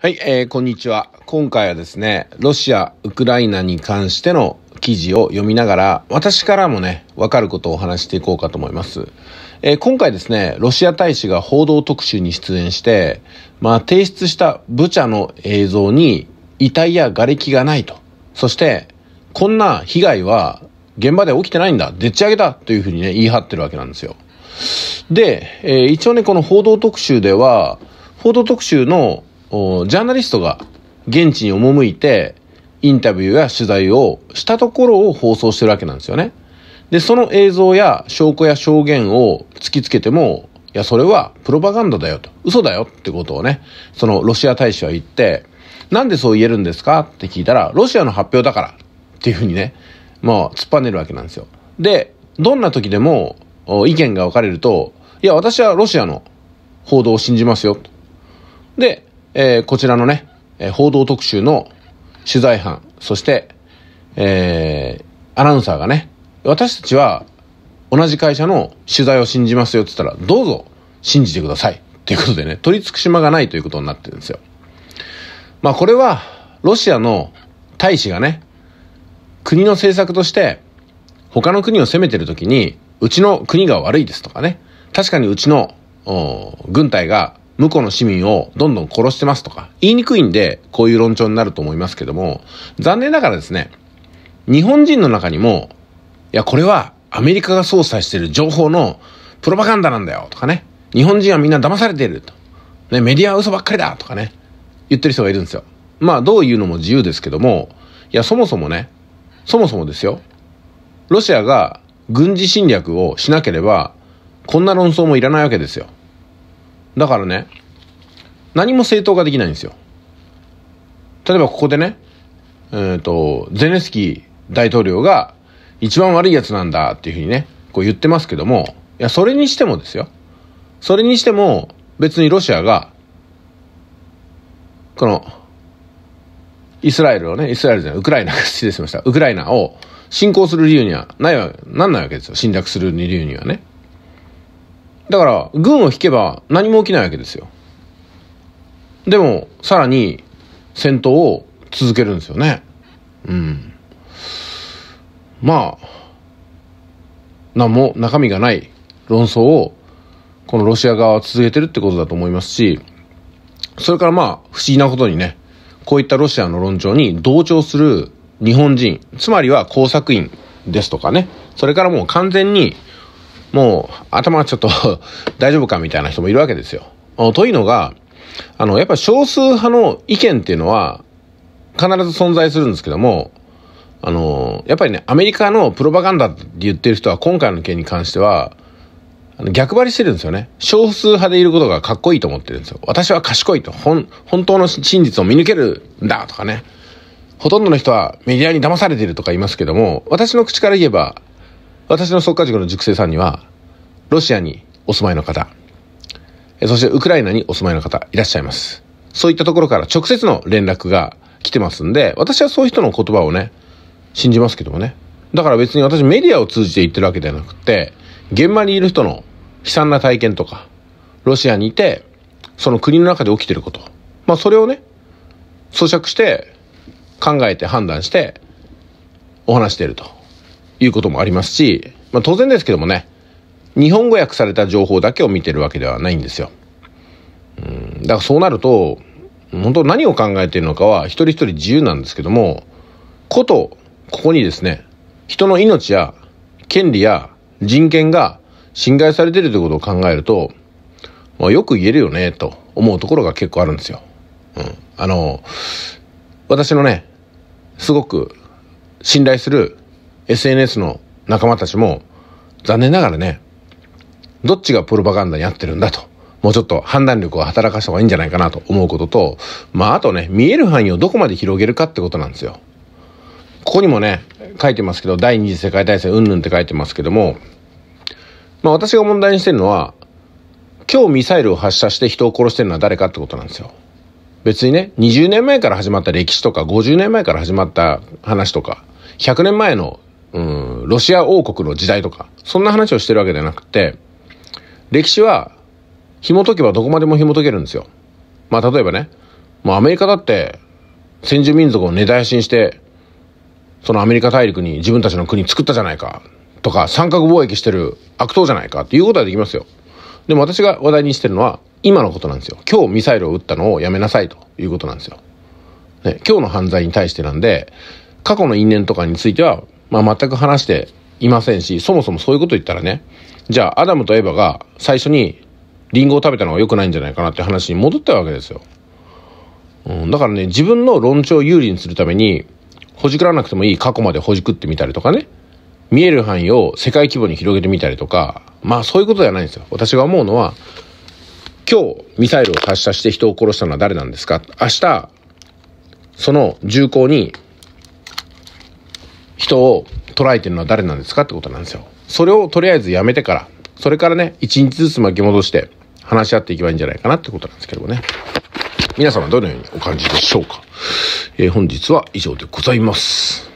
はい、えー、こんにちは。今回はですね、ロシア、ウクライナに関しての記事を読みながら、私からもね、わかることをお話していこうかと思います。えー、今回ですね、ロシア大使が報道特集に出演して、まあ、提出したブチャの映像に遺体や瓦礫がないと。そして、こんな被害は現場で起きてないんだ、でっち上げたというふうにね、言い張ってるわけなんですよ。で、えー、一応ね、この報道特集では、報道特集のジャーナリストが現地に赴いて、インタビューや取材をしたところを放送してるわけなんですよね。で、その映像や証拠や証言を突きつけても、いや、それはプロパガンダだよと、嘘だよってことをね、そのロシア大使は言って、なんでそう言えるんですかって聞いたら、ロシアの発表だからっていうふうにね、まあ、突っぱねるわけなんですよ。で、どんな時でも意見が分かれると、いや、私はロシアの報道を信じますよ。で、えー、こちらのね、え報道特集の取材班、そして、えー、アナウンサーがね、私たちは同じ会社の取材を信じますよって言ったら、どうぞ信じてください。ということでね、取り付く島がないということになってるんですよ。まあこれは、ロシアの大使がね、国の政策として、他の国を攻めてる時に、うちの国が悪いですとかね、確かにうちの軍隊が向こうの市民をどんどん殺してますとか、言いにくいんで、こういう論調になると思いますけども、残念ながらですね、日本人の中にも、いや、これはアメリカが操作してる情報のプロパガンダなんだよとかね、日本人はみんな騙されていると。ね、メディアは嘘ばっかりだとかね、言ってる人がいるんですよ。まあ、どういうのも自由ですけども、いや、そもそもね、そもそもですよ、ロシアが軍事侵略をしなければ、こんな論争もいらないわけですよ。だからね、何も正当化できないんですよ。例えばここでね、えっ、ー、と、ゼネスキー大統領が一番悪いやつなんだっていうふうにね、こう言ってますけども、いや、それにしてもですよ。それにしても、別にロシアが、この、イスラエルをね、イスラエルじゃない、ウクライナ、失礼しました。ウクライナを侵攻する理由にはないわ、なんないわけですよ。侵略する理由にはね。だから、軍を引けば何も起きないわけですよ。でも、さらに、戦闘を続けるんですよね。うん。まあ、何も中身がない論争を、このロシア側は続けてるってことだと思いますし、それからまあ、不思議なことにね、こういったロシアの論調に同調する日本人、つまりは工作員ですとかね、それからもう完全にもう頭ちょっと 大丈夫かみたいな人もいるわけですよ。というのが、あの、やっぱ少数派の意見っていうのは必ず存在するんですけども、あの、やっぱりね、アメリカのプロパガンダって言ってる人は今回の件に関しては、逆張りしてるんですよね。少数派でいることがかっこいいと思ってるんですよ。私は賢いと。本、本当の真実を見抜けるんだとかね。ほとんどの人はメディアに騙されてるとか言いますけども、私の口から言えば、私の速稼塾の塾生さんには、ロシアにお住まいの方、そしてウクライナにお住まいの方いらっしゃいます。そういったところから直接の連絡が来てますんで、私はそういう人の言葉をね、信じますけどもね。だから別に私メディアを通じて言ってるわけではなくて、現場にいる人の悲惨な体験とか、ロシアにいて、その国の中で起きてること。まあそれをね、咀嚼して、考えて判断して、お話していると。いうこともありますし、まあ、当然ですけどもね、日本語訳された情報だけを見てるわけではないんですよ。うん、だからそうなると、本当何を考えているのかは一人一人自由なんですけども、こと、ここにですね、人の命や権利や人権が侵害されているということを考えると、まあ、よく言えるよね、と思うところが結構あるんですよ。うん。あの、私のね、すごく信頼する SNS の仲間たちも残念ながらね、どっちがプロパガンダに合ってるんだと、もうちょっと判断力を働かした方がいいんじゃないかなと思うことと、まああとね、見える範囲をどこまで広げるかってことなんですよ。ここにもね、書いてますけど、第二次世界大戦うんぬんって書いてますけども、まあ私が問題にしてるのは、今日ミサイルを発射して人を殺してるのは誰かってことなんですよ。別にね、20年前から始まった歴史とか、50年前から始まった話とか、100年前のうん、ロシア王国の時代とか、そんな話をしてるわけじゃなくて、歴史は紐解けばどこまでも紐解けるんですよ。まあ例えばね、もうアメリカだって先住民族を根絶やしにして、そのアメリカ大陸に自分たちの国作ったじゃないか、とか、三角貿易してる悪党じゃないかっていうことはできますよ。でも私が話題にしてるのは今のことなんですよ。今日ミサイルを撃ったのをやめなさいということなんですよ。ね、今日の犯罪に対してなんで、過去の因縁とかについてはまあ、全く話していませんし、そもそもそういうこと言ったらね、じゃあアダムとエヴァが最初にリンゴを食べたのは良くないんじゃないかなって話に戻ったわけですよ。うん、だからね、自分の論調を有利にするために、ほじくらなくてもいい過去までほじくってみたりとかね、見える範囲を世界規模に広げてみたりとか、まあそういうことではないんですよ。私が思うのは、今日ミサイルを発射して人を殺したのは誰なんですか明日、その銃口に人を捉えてるのは誰なんですかってことなんですよ。それをとりあえずやめてから、それからね、一日ずつ巻き戻して話し合っていけばいいんじゃないかなってことなんですけどもね。皆様どのようにお感じでしょうか。えー、本日は以上でございます。